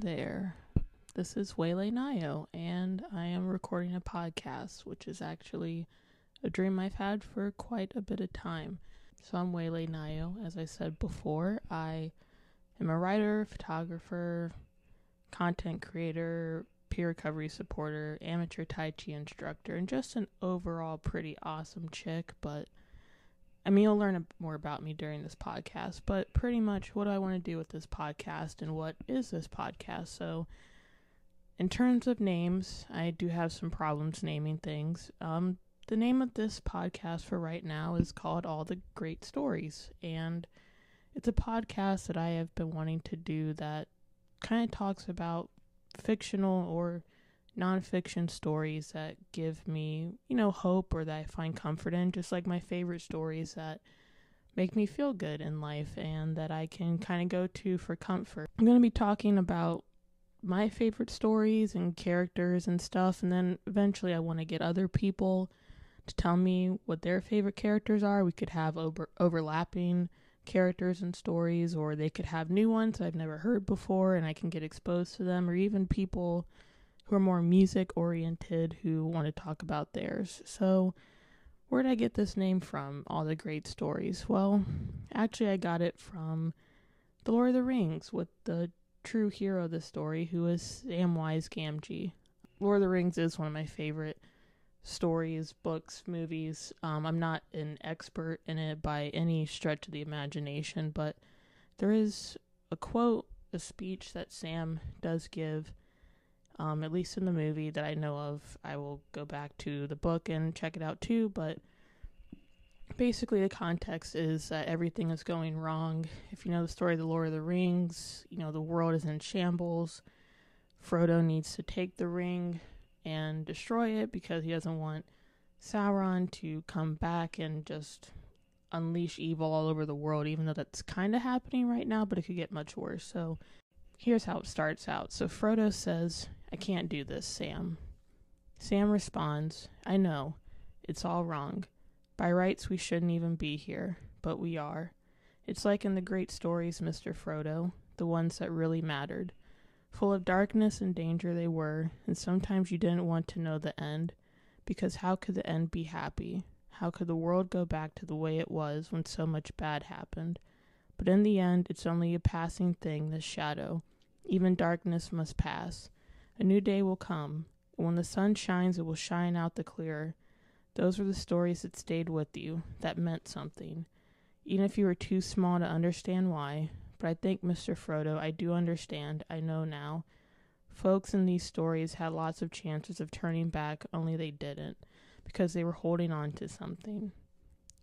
there. This is Waylay Nayo, and I am recording a podcast, which is actually a dream I've had for quite a bit of time. So I'm Waylay Nayo. As I said before, I am a writer, photographer, content creator, peer recovery supporter, amateur Tai Chi instructor, and just an overall pretty awesome chick, but I mean, you'll learn more about me during this podcast, but pretty much what I want to do with this podcast and what is this podcast. So, in terms of names, I do have some problems naming things. Um, the name of this podcast for right now is called All the Great Stories, and it's a podcast that I have been wanting to do that kind of talks about fictional or nonfiction stories that give me, you know, hope or that I find comfort in, just like my favorite stories that make me feel good in life and that I can kind of go to for comfort. I'm going to be talking about my favorite stories and characters and stuff, and then eventually I want to get other people to tell me what their favorite characters are. We could have over- overlapping characters and stories, or they could have new ones I've never heard before and I can get exposed to them, or even people who are more music oriented who want to talk about theirs. So, where did I get this name from? All the great stories. Well, actually, I got it from The Lord of the Rings with the true hero of the story, who is Samwise Gamgee. Lord of the Rings is one of my favorite stories, books, movies. Um, I'm not an expert in it by any stretch of the imagination, but there is a quote, a speech that Sam does give um, at least in the movie that I know of. I will go back to the book and check it out too, but basically the context is that everything is going wrong. If you know the story of the Lord of the Rings, you know the world is in shambles. Frodo needs to take the ring and destroy it because he doesn't want Sauron to come back and just unleash evil all over the world, even though that's kind of happening right now, but it could get much worse. So here's how it starts out. So Frodo says, I can't do this, Sam. Sam responds, I know. It's all wrong. By rights, we shouldn't even be here, but we are. It's like in the great stories, Mr. Frodo, the ones that really mattered. Full of darkness and danger they were, and sometimes you didn't want to know the end, because how could the end be happy? How could the world go back to the way it was when so much bad happened? But in the end, it's only a passing thing, this shadow. Even darkness must pass. A new day will come, and when the sun shines, it will shine out the clearer. Those were the stories that stayed with you, that meant something, even if you were too small to understand why. But I think, Mr. Frodo, I do understand, I know now. Folks in these stories had lots of chances of turning back, only they didn't, because they were holding on to something.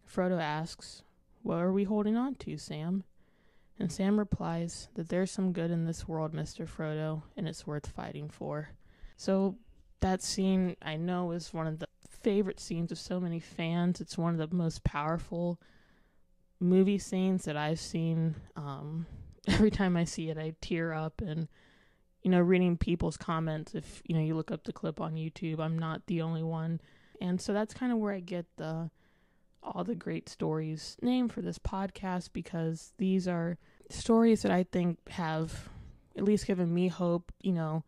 Frodo asks, What are we holding on to, Sam? And Sam replies that there's some good in this world, Mr. Frodo, and it's worth fighting for. So that scene I know is one of the favorite scenes of so many fans. It's one of the most powerful movie scenes that I've seen. Um, every time I see it, I tear up and you know reading people's comments. If you know you look up the clip on YouTube, I'm not the only one, and so that's kind of where I get the all the great stories name for this podcast because these are stories that I think have at least given me hope, you know,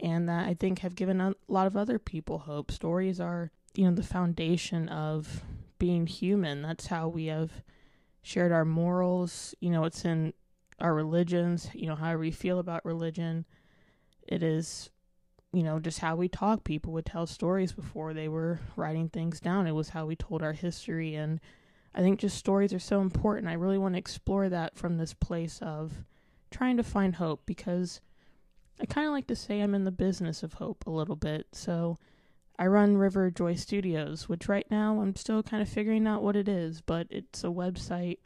and that I think have given a lot of other people hope. Stories are, you know, the foundation of being human. That's how we have shared our morals, you know, it's in our religions, you know, how we feel about religion. It is you know, just how we talk. People would tell stories before they were writing things down. It was how we told our history. And I think just stories are so important. I really want to explore that from this place of trying to find hope because I kind of like to say I'm in the business of hope a little bit. So I run River Joy Studios, which right now I'm still kind of figuring out what it is, but it's a website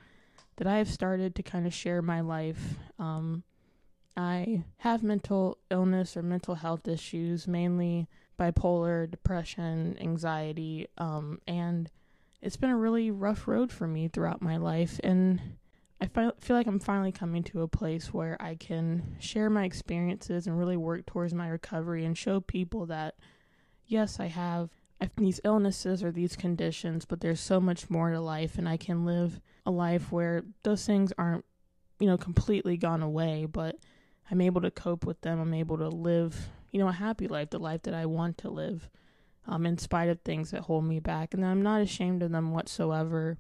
that I have started to kind of share my life. Um, I have mental illness or mental health issues, mainly bipolar, depression, anxiety, um, and it's been a really rough road for me throughout my life. And I fi- feel like I'm finally coming to a place where I can share my experiences and really work towards my recovery and show people that, yes, I have these illnesses or these conditions, but there's so much more to life, and I can live a life where those things aren't, you know, completely gone away, but I'm able to cope with them. I'm able to live, you know, a happy life, the life that I want to live, um, in spite of things that hold me back. And I'm not ashamed of them whatsoever.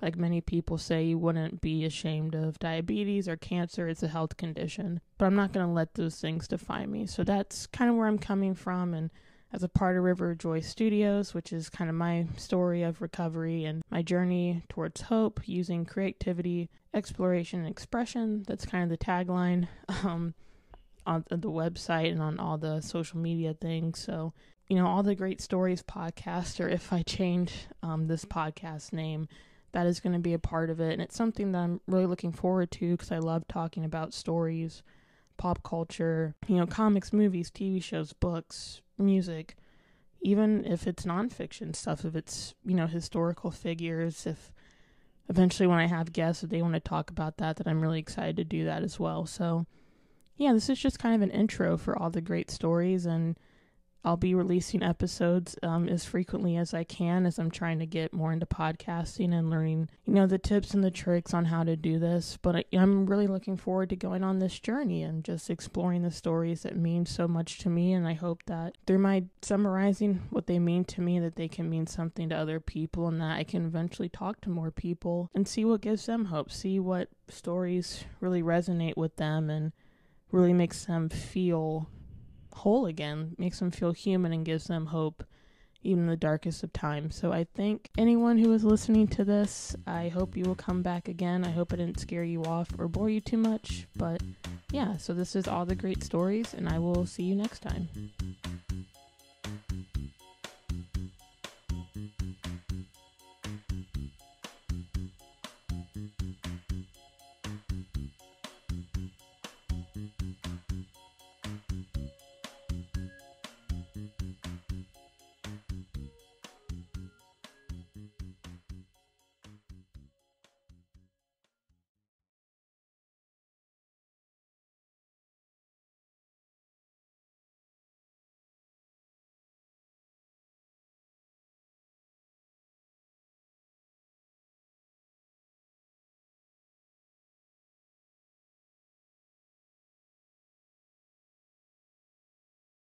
Like many people say, you wouldn't be ashamed of diabetes or cancer. It's a health condition. But I'm not going to let those things define me. So that's kind of where I'm coming from. And as a part of River Joy Studios, which is kind of my story of recovery and my journey towards hope using creativity, exploration, and expression. That's kind of the tagline um, on the website and on all the social media things. So, you know, all the great stories podcast, or if I change um, this podcast name, that is going to be a part of it. And it's something that I'm really looking forward to because I love talking about stories pop culture, you know, comics, movies, TV shows, books, music, even if it's nonfiction stuff, if it's, you know, historical figures, if eventually when I have guests, if they want to talk about that, that I'm really excited to do that as well. So, yeah, this is just kind of an intro for all the great stories and I'll be releasing episodes um, as frequently as I can as I'm trying to get more into podcasting and learning, you know, the tips and the tricks on how to do this. But I, am really looking forward to going on this journey and just exploring the stories that mean so much to me. And I hope that through my summarizing what they mean to me, that they can mean something to other people and that I can eventually talk to more people and see what gives them hope, see what stories really resonate with them and really makes them feel whole again, makes them feel human and gives them hope even in the darkest of times. So I think anyone who is listening to this, I hope you will come back again. I hope I didn't scare you off or bore you too much. But yeah, so this is all the great stories, and I will see you next time.